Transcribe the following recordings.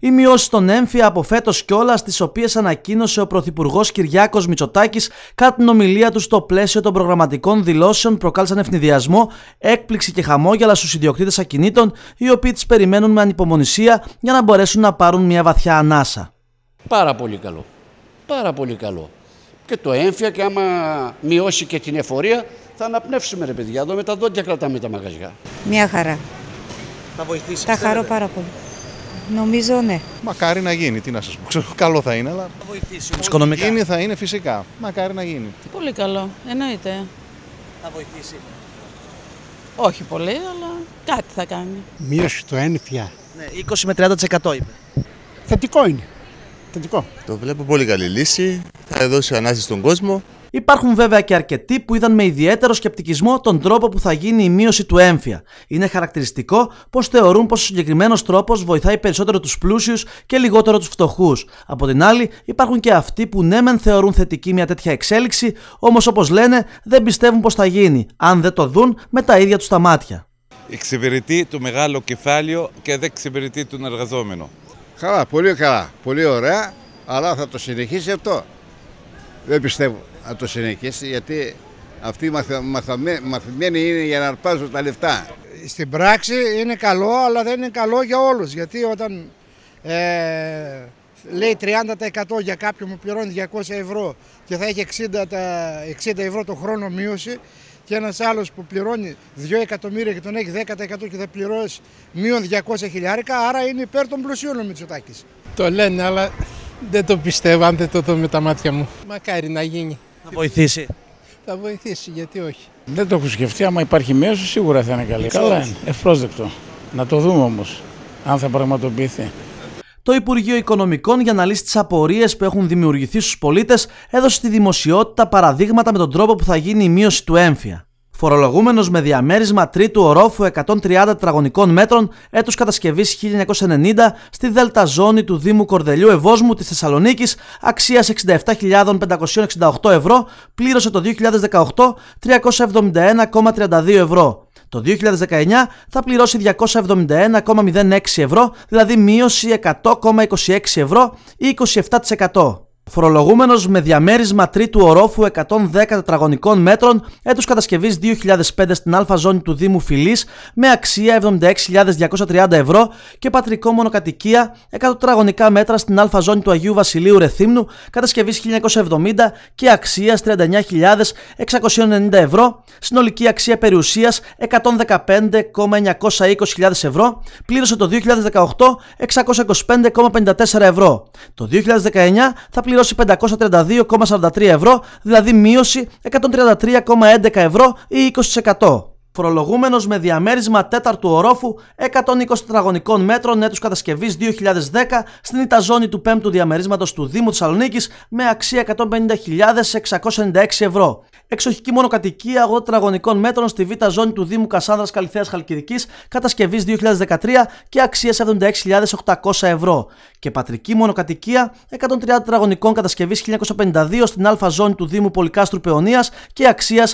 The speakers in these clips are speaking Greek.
Οι μειώσει των έμφυα από φέτος κιόλας, τις οποίες ανακοίνωσε ο Πρωθυπουργός Κυριάκος Μητσοτάκης κατά την ομιλία του στο πλαίσιο των προγραμματικών δηλώσεων, προκάλεσαν ευνηδιασμό, έκπληξη και χαμόγελα στους ιδιοκτήτες ακινήτων, οι οποίοι τις περιμένουν με ανυπομονησία για να μπορέσουν να πάρουν μια βαθιά ανάσα. Πάρα πολύ καλό. Πάρα πολύ καλό. Και το έμφυα, και άμα μειώσει και την εφορία, θα αναπνεύσουμε ρε παιδιά. Εδώ με τα δόντια κρατάμε τα μαγαζιά. Μια χαρά. Θα βοηθήσεις. Θα χαρώ πάρα πολύ. Νομίζω ναι. Μακάρι να γίνει, τι να σας πω. καλό θα είναι, αλλά. Θα βοηθήσει Οικονομικά. Γίνει θα είναι φυσικά. Μακάρι να γίνει. Πολύ καλό, εννοείται. Θα βοηθήσει. Όχι πολύ, αλλά κάτι θα κάνει. Μείωση το ένφια. Ναι, 20 με 30% είπε. Θετικό είναι. Θετικό. Το βλέπω πολύ καλή λύση. Θα δώσει ανάγκη στον κόσμο. Υπάρχουν βέβαια και αρκετοί που είδαν με ιδιαίτερο σκεπτικισμό τον τρόπο που θα γίνει η μείωση του έμφυα. Είναι χαρακτηριστικό πως θεωρούν πως ο συγκεκριμένος τρόπος βοηθάει περισσότερο τους πλούσιους και λιγότερο τους φτωχούς. Από την άλλη, υπάρχουν και αυτοί που ναι, μεν θεωρούν θετική μια τέτοια εξέλιξη, όμως όπως λένε δεν πιστεύουν πως θα γίνει, αν δεν το δουν με τα ίδια τους τα μάτια. Εξυπηρετεί το μεγάλο κεφάλαιο και δεν εξυπηρετεί τον εργαζόμενο. Καλά, πολύ καλά, πολύ ωραία, αλλά θα το συνεχίσει αυτό. Δεν πιστεύω να το συνεχίσει γιατί αυτοί μαθα, μαθημένοι είναι για να αρπάζουν τα λεφτά. Στην πράξη είναι καλό αλλά δεν είναι καλό για όλους γιατί όταν ε, λέει 30% για κάποιον που πληρώνει 200 ευρώ και θα έχει 60, 60 ευρώ το χρόνο μείωση και ένας άλλος που πληρώνει 2 εκατομμύρια και τον έχει 10% και θα πληρώσει μείον 200 χιλιάρικα άρα είναι υπέρ των πλουσίων ο Μητσοτάκης. Το λένε αλλά δεν το πιστεύω αν δεν το δω με τα μάτια μου. Μακάρι να γίνει. Θα βοηθήσει. Θα βοηθήσει, γιατί όχι. Δεν το έχω σκεφτεί. Άμα υπάρχει μέσο, σίγουρα θα είναι καλή. Καλά είναι. Ευπρόσδεκτο. Να το δούμε όμως, αν θα πραγματοποιηθεί. Το Υπουργείο Οικονομικών, για να λύσει τις απορίες που έχουν δημιουργηθεί στους πολίτες, έδωσε στη δημοσιότητα παραδείγματα με τον τρόπο που θα γίνει η μείωση του έμφυα φορολογούμενος με διαμέρισμα τρίτου ορόφου 130 τετραγωνικών μέτρων έτους κατασκευής 1990 στη δελτα ζώνη του Δήμου Κορδελιού Ευόσμου της Θεσσαλονίκης αξίας 67.568 ευρώ πλήρωσε το 2018 371,32 ευρώ. Το 2019 θα πληρώσει 271,06 ευρώ, δηλαδή μείωση 100,26 ευρώ ή 27% φορολογούμενος με διαμέρισμα τρίτου ορόφου 110 τετραγωνικών μέτρων έτους κατασκευής 2005 στην Α ζώνη του Δήμου Φιλής με αξία 76.230 ευρώ και πατρικό μονοκατοικία 100 τετραγωνικά μέτρα στην Α ζώνη του Αγίου Βασιλείου Ρεθύμνου κατασκευής 1970 και αξίας 39.690 ευρώ, συνολική αξία περιουσίας 115.920.000 ευρώ, πλήρωσε το 2018 625,54 ευρώ. Το 2019 θα πληρώσει δήλωση 532,43 ευρώ, δηλαδή μείωση 133,11 ευρώ ή 20%. Φορολογούμενος με διαμέρισμα τέταρτου ορόφου 120 τετραγωνικών μέτρων έτους κατασκευής 2010 στην ηταζόνη του 5ου διαμερίσματος του Δήμου Θεσσαλονίκης με αξία 150.696 ευρώ. Εξοχική μονοκατοικία 8 τετραγωνικών μέτρων στη β' ζώνη του Δήμου Κασάνδρας Καλυθέας Χαλκιδικής, κατασκευής 2013 και αξία 76.800 ευρώ. Και πατρική μονοκατοικία 130 τετραγωνικών κατασκευής 1952 στην α' ζώνη του Δήμου Πολυκάστρου Παιωνίας και αξίας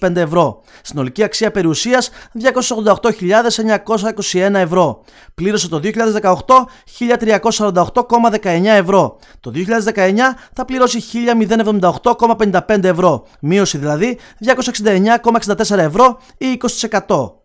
61.325 ευρώ. Συνολική αξία περιουσία 288.921 ευρώ. Πλήρωσε το 2018 1.348,19 ευρώ. Το 2019 θα πληρώσει 1.078,55 ευρώ. Μείωση δηλαδή 269,64 ευρώ ή 20%.